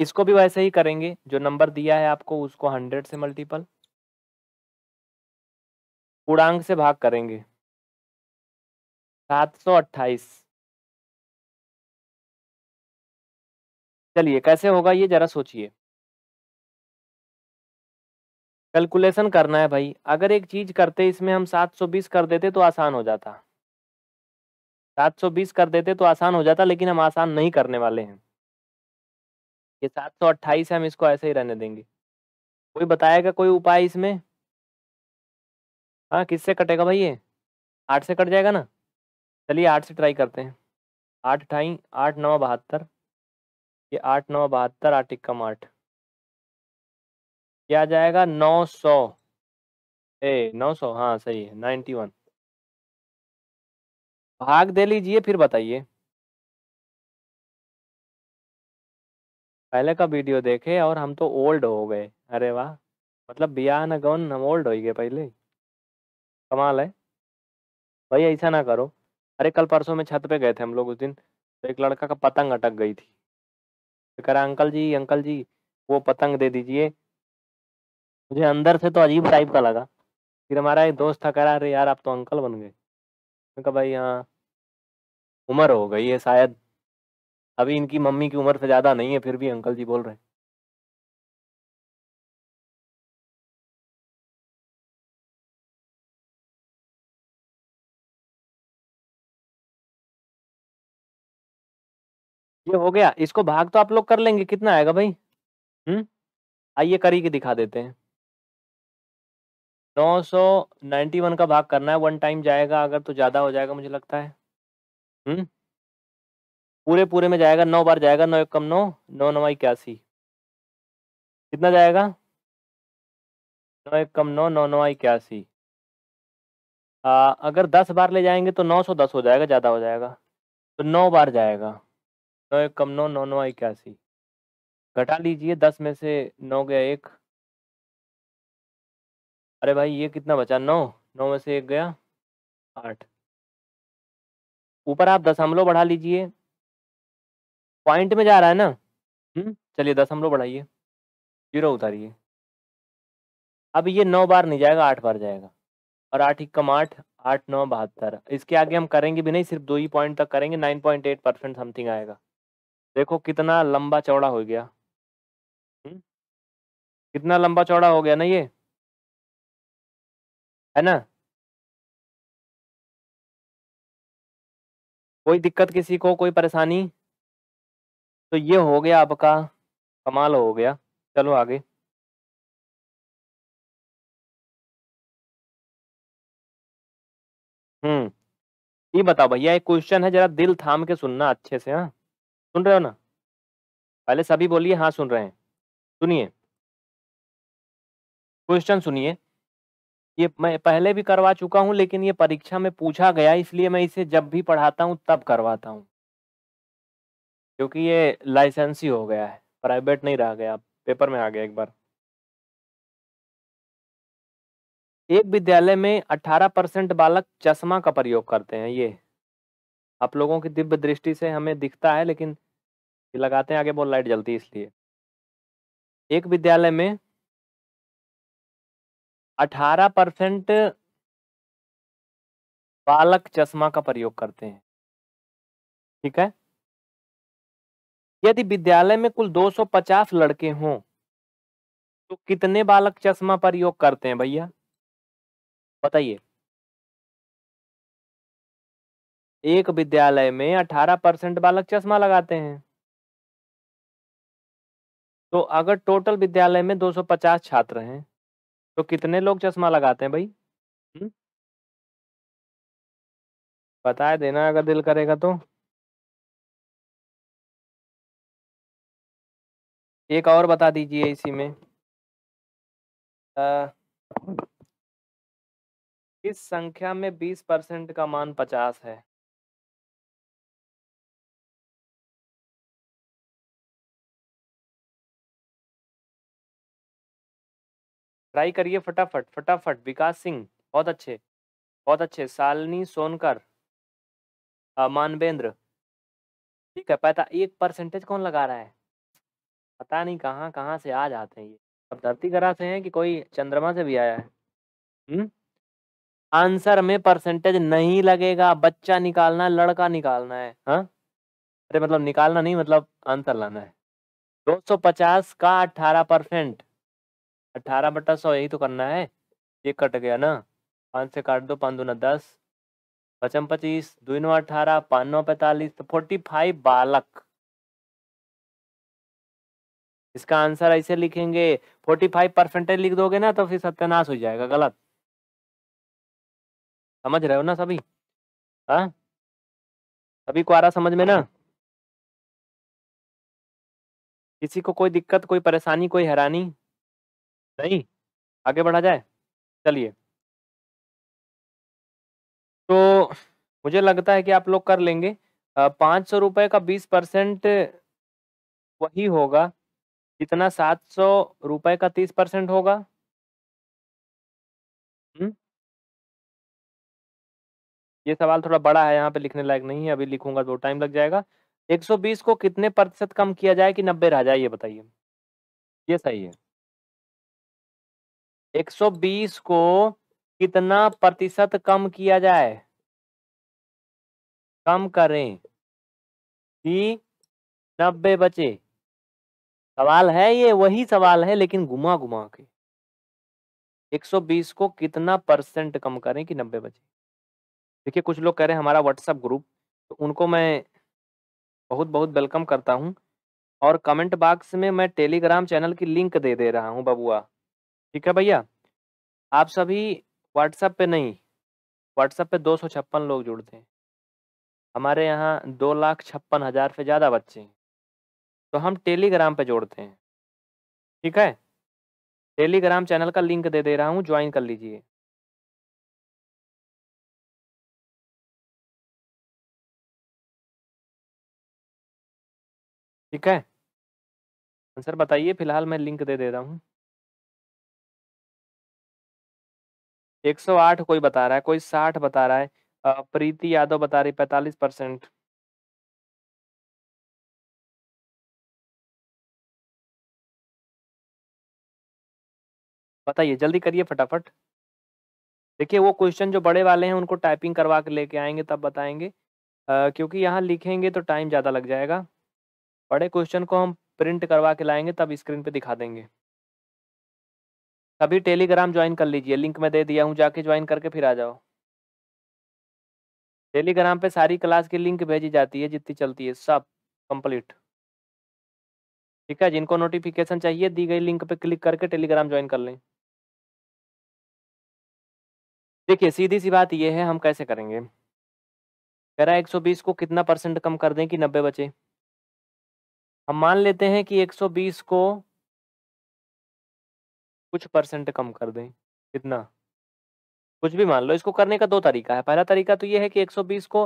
इसको भी वैसे ही करेंगे जो नंबर दिया है आपको उसको हंड्रेड से मल्टीपल पूर्णांक से भाग करेंगे सात सौ अट्ठाईस चलिए कैसे होगा ये जरा सोचिए कैलकुलेशन करना है भाई अगर एक चीज करते इसमें हम सात सौ बीस कर देते तो आसान हो जाता सात सौ बीस कर देते तो आसान हो जाता लेकिन हम आसान नहीं करने वाले हैं ये सात सौ अट्ठाईस हम इसको ऐसे ही रहने देंगे कोई बताएगा कोई उपाय इसमें हाँ किससे कटेगा भाई ये आठ से कट जाएगा ना चलिए आठ से ट्राई करते हैं आठ अठाई आठ नौ बहत्तर ये आठ नौ बहत्तर आठ इक्कम आठ क्या जाएगा नौ सौ ए नौ सौ हाँ सही है नाइन्टी वन भाग दे लीजिए फिर बताइए पहले का वीडियो देखे और हम तो ओल्ड हो गए अरे वाह मतलब बिया न गौन हम ओल्ड हो गए पहले कमाल है भाई ऐसा ना करो अरे कल परसों में छत पे गए थे हम लोग उस दिन तो एक लड़का का पतंग अटक गई थी तो कह रहा अंकल जी अंकल जी वो पतंग दे दीजिए मुझे अंदर से तो अजीब टाइप का लगा फिर हमारा एक दोस्त था कह रहा अरे यार आप तो अंकल बन गए मैं कहा भाई हाँ उम्र हो गई है शायद अभी इनकी मम्मी की उम्र से ज़्यादा नहीं है फिर भी अंकल जी बोल रहे हैं ये हो गया इसको भाग तो आप लोग कर लेंगे कितना आएगा भाई हम्म आइए करी के दिखा देते हैं 991 का भाग करना है वन टाइम जाएगा अगर तो ज़्यादा हो जाएगा मुझे लगता है हम्म पूरे पूरे में जाएगा नौ बार जाएगा नौ एक कम नौ नौ नौ इक्यासी कितना जाएगा नौ एक कम नौ नौ नौ इक्यासी अगर दस बार ले जाएंगे तो नौ सौ दस हो जाएगा ज़्यादा हो जाएगा तो नौ बार जाएगा नौ एक कम नौ नौ नौ इक्यासी घटा लीजिए दस में से नौ गया एक अरे भाई ये कितना बचा नौ नौ में से एक गया आठ ऊपर आप दशमलव बढ़ा लीजिए पॉइंट में जा रहा है ना हम्म। चलिए दस हम लोग बढ़ाइए जीरो उतारिए अब ये नौ बार नहीं जाएगा आठ बार जाएगा और आठ इक्कम आठ आठ नौ बहत्तर इसके आगे हम करेंगे भी नहीं सिर्फ दो ही पॉइंट तक करेंगे nine point eight percent something आएगा देखो कितना लंबा चौड़ा हो गया हुँ? हम्म। कितना लंबा चौड़ा हो गया ना ये है ना कोई दिक्कत किसी को कोई परेशानी तो ये हो गया आपका कमाल हो गया चलो आगे हम्म ये बताओ भैया एक क्वेश्चन है जरा दिल थाम के सुनना अच्छे से हाँ सुन रहे हो ना पहले सभी बोलिए हाँ सुन रहे हैं सुनिए क्वेश्चन सुनिए ये मैं पहले भी करवा चुका हूँ लेकिन ये परीक्षा में पूछा गया इसलिए मैं इसे जब भी पढ़ाता हूँ तब करवाता हूँ क्योंकि ये लाइसेंस ही हो गया है प्राइवेट नहीं रह गया पेपर में आ गया एक बार एक विद्यालय में 18 परसेंट बालक चश्मा का प्रयोग करते हैं ये आप लोगों की दिव्य दृष्टि से हमें दिखता है लेकिन ये लगाते हैं आगे बहुत लाइट जलती है इसलिए एक विद्यालय में 18 परसेंट बालक चश्मा का प्रयोग करते हैं ठीक है यदि विद्यालय में कुल 250 लड़के हों तो कितने बालक चश्मा पर योग करते हैं भैया बताइए एक विद्यालय में 18 परसेंट बालक चश्मा लगाते हैं तो अगर टोटल विद्यालय में 250 छात्र हैं तो कितने लोग चश्मा लगाते हैं भाई हम्म? बता देना अगर दिल करेगा तो एक और बता दीजिए इसी में आ, किस संख्या में बीस परसेंट का मान पचास है ट्राई करिए फटाफट फटाफट विकास सिंह बहुत अच्छे बहुत अच्छे सालनी सोनकर मानवेंद्र ठीक है पैता एक परसेंटेज कौन लगा रहा है पता नहीं कहाँ कहाँ से आ जाते हैं ये अब धरती ग्रह से हैं कि कोई चंद्रमा से भी आया है हुँ? आंसर में परसेंटेज नहीं लगेगा बच्चा निकालना है लड़का निकालना है हाँ अरे मतलब निकालना नहीं मतलब आंसर लाना है 250 का 18 परसेंट अठारह बटा सौ यही तो करना है ये कट गया ना पाँच से काट दो पाँच दो न दस पचम पच्चीस दो नौ अठारह पाँच नौ पैंतालीस तो फोर्टी फाइव बालक इसका आंसर ऐसे लिखेंगे फोर्टी फाइव परसेंटेज लिख दोगे ना तो फिर सत्यानाश हो जाएगा गलत समझ रहे हो ना सभी हाँ सभी को आ रहा समझ में ना किसी को कोई दिक्कत कोई परेशानी कोई हैरानी नहीं आगे बढ़ा जाए चलिए तो मुझे लगता है कि आप लोग कर लेंगे पाँच सौ रुपये का बीस परसेंट वही होगा कितना सात सौ रुपए का तीस परसेंट होगा हुँ? ये सवाल थोड़ा बड़ा है यहाँ पे लिखने लायक नहीं है अभी लिखूंगा तो टाइम लग जाएगा एक सौ बीस को कितने प्रतिशत कम किया जाए कि नब्बे रह जाए ये बताइए ये सही है एक सौ बीस को कितना प्रतिशत कम किया जाए कम करें कि नब्बे बचे सवाल है ये वही सवाल है लेकिन घुमा घुमा के 120 को कितना परसेंट कम करें कि 90 बचे देखिए कुछ लोग कह रहे हैं हमारा व्हाट्सएप ग्रुप तो उनको मैं बहुत बहुत वेलकम करता हूँ और कमेंट बॉक्स में मैं टेलीग्राम चैनल की लिंक दे दे रहा हूँ बबुआ ठीक है भैया आप सभी व्हाट्सएप पे नहीं व्हाट्सएप पे दो सौ छप्पन लोग जुड़ते हैं हमारे यहाँ दो लाख छप्पन हज़ार से ज़्यादा बच्चे हैं तो हम टेलीग्राम पे जोड़ते हैं ठीक है टेलीग्राम चैनल का लिंक दे दे रहा हूँ ज्वाइन कर लीजिए ठीक है आंसर बताइए फिलहाल मैं लिंक दे दे रहा हूँ 108 कोई बता रहा है कोई 60 बता रहा है प्रीति यादव बता रही 45 परसेंट बताइए जल्दी करिए फटाफट देखिए वो क्वेश्चन जो बड़े वाले हैं उनको टाइपिंग करवा के लेके आएंगे तब बताएंगे आ, क्योंकि यहाँ लिखेंगे तो टाइम ज़्यादा लग जाएगा बड़े क्वेश्चन को हम प्रिंट करवा के लाएंगे तब स्क्रीन पे दिखा देंगे अभी टेलीग्राम ज्वाइन कर लीजिए लिंक मैं दे दिया हूँ जाके ज्वाइन करके फिर आ जाओ टेलीग्राम पे सारी क्लास की लिंक भेजी जाती है जितनी चलती है सब कंप्लीट ठीक है जिनको नोटिफिकेशन चाहिए दी गई लिंक पर क्लिक करके टेलीग्राम ज्वाइन कर लें देखिए सीधी सी बात ये है हम कैसे करेंगे कह रहा सौ 120 को कितना परसेंट कम कर दें कि 90 बचे हम मान लेते हैं कि 120 को कुछ परसेंट कम कर दें कितना कुछ भी मान लो इसको करने का दो तरीका है पहला तरीका तो ये है कि 120 को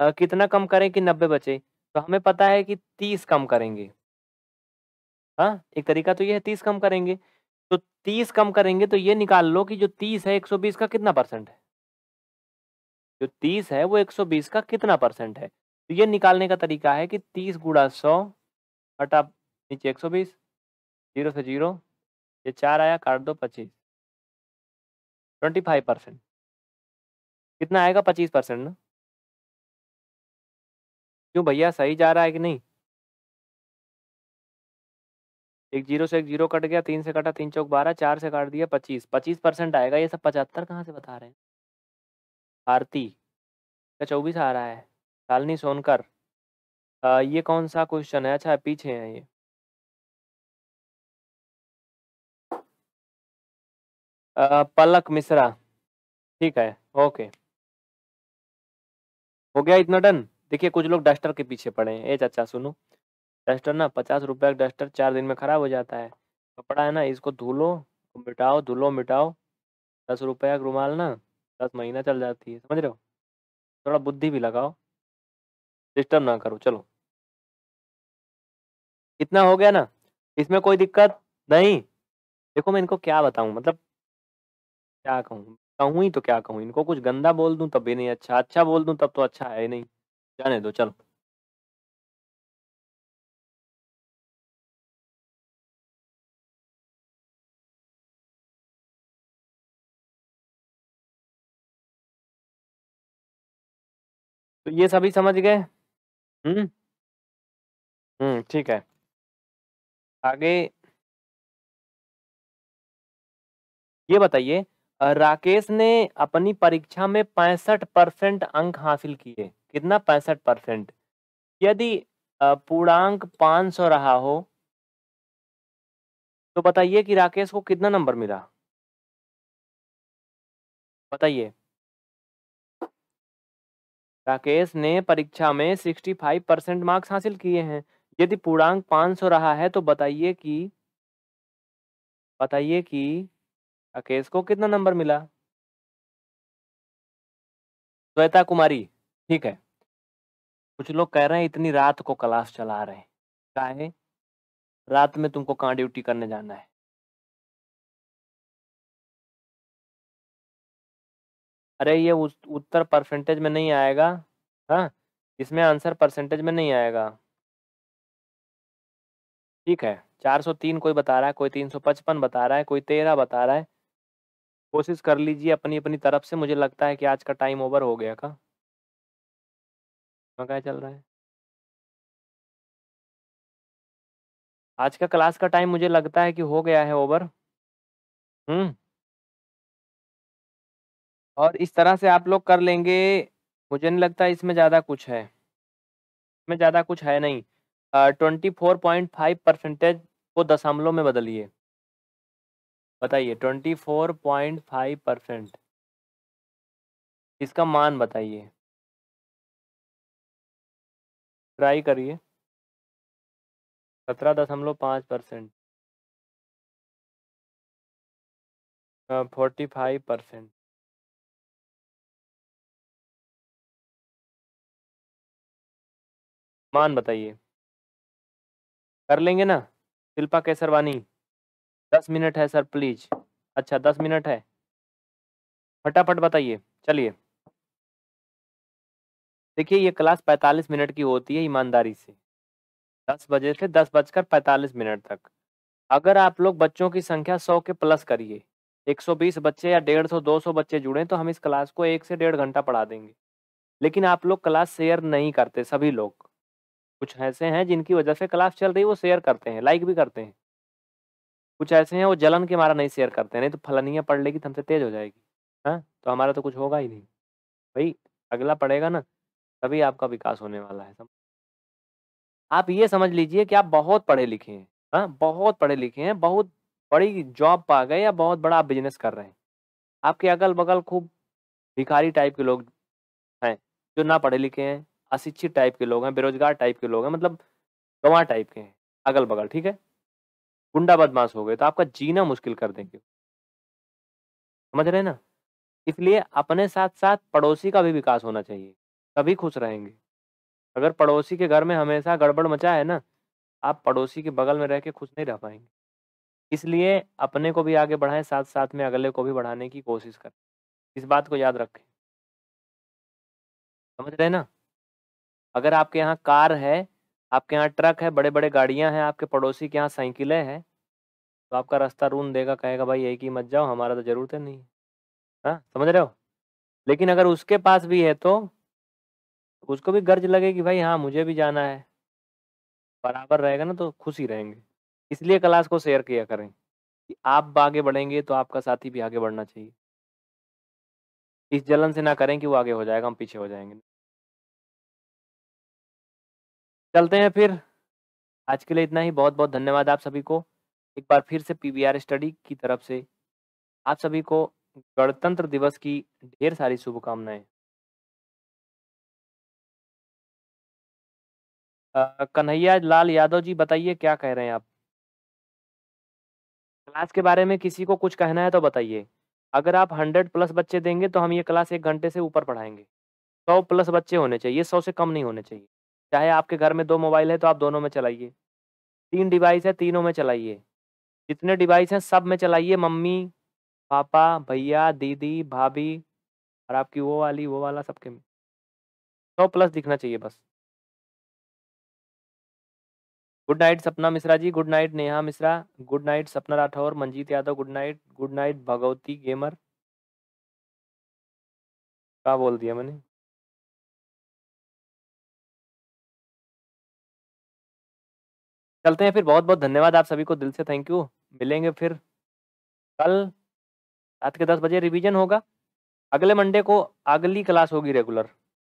आ, कितना कम करें कि 90 बचे तो हमें पता है कि 30 कम करेंगे हाँ एक तरीका तो ये है 30 कम करेंगे तो तीस कम करेंगे तो ये निकाल लो कि जो तीस है एक सौ बीस का कितना परसेंट है जो तीस है वो एक सौ बीस का कितना परसेंट है तो ये निकालने का तरीका है कि तीस गुड़ा सौ हटा नीचे एक सौ बीस जीरो से जीरो ये चार आया काट दो पच्चीस ट्वेंटी फाइव परसेंट कितना आएगा पच्चीस परसेंट ना क्यों भैया सही जा रहा है कि नहीं एक जीरो से एक जीरो कट गया तीन से कटा तीन चौक बारह चार से काट दिया पच्चीस पच्चीस परसेंट आएगा ये सब पचहत्तर कहाँ से बता रहे हैं आरती का चौबीस आ रहा है शालनी सोनकर आ, ये कौन सा क्वेश्चन है अच्छा पीछे है ये आ, पलक मिश्रा ठीक है ओके हो गया इतना डन देखिए कुछ लोग डस्टर के पीछे पड़े हैं ए चाचा सुनो डस्टर ना पचास रुपया का डस्टर चार दिन में खराब हो जाता है कपड़ा है ना इसको धुलो मिटाओ धुलो मिटाओ दस रुपया का रुमाल ना दस महीना चल जाती है समझ रहे हो थोड़ा बुद्धि भी लगाओ डिस्टर्ब ना करो चलो इतना हो गया ना इसमें कोई दिक्कत नहीं देखो मैं इनको क्या बताऊं मतलब क्या कहूँ कहूँ ही तो क्या कहूँ इनको कुछ गंदा बोल दूं तब भी नहीं अच्छा अच्छा बोल दूं तब तो अच्छा है ही नहीं जाने दो चलो तो ये सभी समझ गए हम्म हम्म ठीक है आगे ये बताइए राकेश ने अपनी परीक्षा में पैंसठ परसेंट अंक हासिल किए कितना पैंसठ परसेंट यदि पूर्णांक पाँच सौ रहा हो तो बताइए कि राकेश को कितना नंबर मिला बताइए राकेश ने परीक्षा में 65 परसेंट मार्क्स हासिल किए हैं यदि पूर्णांक 500 रहा है तो बताइए कि बताइए कि राकेश को कितना नंबर मिला श्वेता कुमारी ठीक है कुछ लोग कह रहे हैं इतनी रात को क्लास चला रहे हैं है रात में तुमको कहाँ ड्यूटी करने जाना है अरे ये उत्तर परसेंटेज में नहीं आएगा हाँ इसमें आंसर परसेंटेज में नहीं आएगा ठीक है 403 कोई बता रहा है कोई 355 बता रहा है कोई 13 बता रहा है कोशिश कर लीजिए अपनी अपनी तरफ से मुझे लगता है कि आज का टाइम ओवर हो गया का क्या चल रहा है आज का क्लास का टाइम मुझे लगता है कि हो गया है ओवर हम्म और इस तरह से आप लोग कर लेंगे मुझे नहीं लगता इसमें ज़्यादा कुछ है इसमें ज़्यादा कुछ है नहीं twenty four point five percentage को दशमलव में बदलिए बताइए twenty four point five percent इसका मान बताइए ट्राई करिए सत्रह दशमलव पाँच परसेंट फोर्टी फाइव परसेंट मान बताइए कर लेंगे ना शिल्पा केसरवानी दस मिनट है सर प्लीज अच्छा दस मिनट है फटाफट बताइए चलिए देखिए ये क्लास पैंतालीस मिनट की होती है ईमानदारी से दस बजे से दस बजकर पैंतालीस मिनट तक अगर आप लोग बच्चों की संख्या सौ के प्लस करिए एक सौ बीस बच्चे या डेढ़ सौ दो सौ बच्चे जुड़े तो हम इस क्लास को एक से डेढ़ घंटा पढ़ा देंगे लेकिन आप लोग क्लास शेयर नहीं करते सभी लोग कुछ ऐसे हैं जिनकी वजह से क्लास चल रही है वो शेयर करते हैं लाइक भी करते हैं कुछ ऐसे हैं वो जलन के मारा नहीं शेयर करते नहीं तो फलनिया पढ़ लेगी तो हमसे तेज हो जाएगी हाँ तो हमारा तो कुछ होगा ही नहीं भाई अगला पढ़ेगा ना तभी आपका विकास होने वाला है आप ये समझ लीजिए कि आप बहुत पढ़े लिखे हैं हाँ बहुत पढ़े लिखे हैं बहुत बड़ी जॉब पा गए या बहुत बड़ा आप बिजनेस कर रहे हैं आपके अगल बगल खूब भिखारी टाइप के लोग हैं जो ना पढ़े लिखे हैं अशिक्षित टाइप के लोग हैं बेरोजगार टाइप के लोग हैं मतलब गंवा टाइप के हैं अगल बगल ठीक है गुंडा बदमाश हो गए तो आपका जीना मुश्किल कर देंगे समझ रहे ना इसलिए अपने साथ साथ पड़ोसी का भी विकास होना चाहिए तभी खुश रहेंगे अगर पड़ोसी के घर में हमेशा गड़बड़ मचा है ना आप पड़ोसी के बगल में रह के खुश नहीं रह पाएंगे इसलिए अपने को भी आगे बढ़ाएं साथ साथ में अगले को भी बढ़ाने की कोशिश करें इस बात को याद रखें समझ रहे ना अगर आपके यहाँ कार है आपके यहाँ ट्रक है बड़े बड़े गाड़ियाँ हैं आपके पड़ोसी के यहाँ साइकिलें हैं तो आपका रास्ता रून देगा कहेगा भाई यही की मत जाओ हमारा तो ज़रूरत है नहीं हाँ समझ रहे हो लेकिन अगर उसके पास भी है तो उसको भी गर्ज लगेगी भाई हाँ मुझे भी जाना है बराबर रहेगा ना तो खुश ही रहेंगे इसलिए क्लास को शेयर किया करें कि आप आगे बढ़ेंगे तो आपका साथी भी आगे बढ़ना चाहिए इस जलन से ना करें कि वो आगे हो जाएगा हम पीछे हो जाएंगे चलते हैं फिर आज के लिए इतना ही बहुत बहुत धन्यवाद आप सभी को एक बार फिर से पी स्टडी की तरफ से आप सभी को गणतंत्र दिवस की ढेर सारी शुभकामनाएं कन्हैया लाल यादव जी बताइए क्या कह रहे हैं आप क्लास के बारे में किसी को कुछ कहना है तो बताइए अगर आप हंड्रेड प्लस बच्चे देंगे तो हम ये क्लास एक घंटे से ऊपर पढ़ाएंगे सौ प्लस बच्चे होने चाहिए सौ से कम नहीं होने चाहिए चाहे आपके घर में दो मोबाइल है तो आप दोनों में चलाइए तीन डिवाइस है तीनों में चलाइए जितने डिवाइस हैं सब में चलाइए मम्मी पापा भैया दीदी भाभी और आपकी वो वाली वो वाला सबके में सौ तो प्लस दिखना चाहिए बस good night Sapna Mishra ji good night Neha Mishra good night Sapna Rathore Manjeet Yadav good night good night Bhagwati gamer क्या बोल दिया मैंने चलते हैं फिर बहुत बहुत धन्यवाद आप सभी को दिल से थैंक यू मिलेंगे फिर कल रात के दस बजे रिवीजन होगा अगले मंडे को अगली क्लास होगी रेगुलर